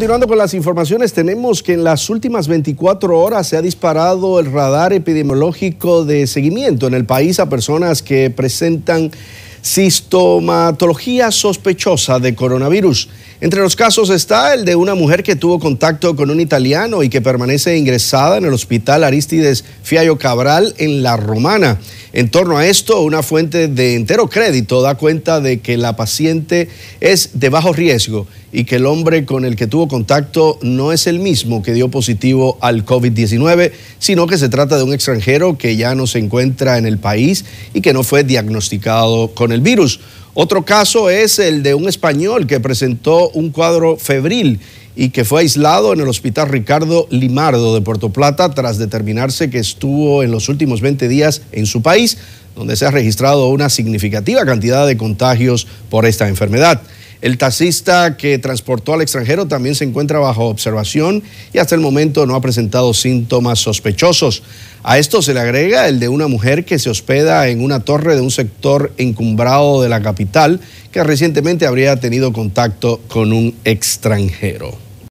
Continuando con las informaciones, tenemos que en las últimas 24 horas se ha disparado el radar epidemiológico de seguimiento en el país a personas que presentan sistomatología sospechosa de coronavirus. Entre los casos está el de una mujer que tuvo contacto con un italiano y que permanece ingresada en el hospital Aristides Fiallo Cabral en La Romana. En torno a esto, una fuente de entero crédito da cuenta de que la paciente es de bajo riesgo y que el hombre con el que tuvo contacto no es el mismo que dio positivo al COVID-19, sino que se trata de un extranjero que ya no se encuentra en el país y que no fue diagnosticado con el virus. Otro caso es el de un español que presentó un cuadro febril y que fue aislado en el Hospital Ricardo Limardo de Puerto Plata tras determinarse que estuvo en los últimos 20 días en su país, donde se ha registrado una significativa cantidad de contagios por esta enfermedad. El taxista que transportó al extranjero también se encuentra bajo observación y hasta el momento no ha presentado síntomas sospechosos. A esto se le agrega el de una mujer que se hospeda en una torre de un sector encumbrado de la capital que recientemente habría tenido contacto con un extranjero.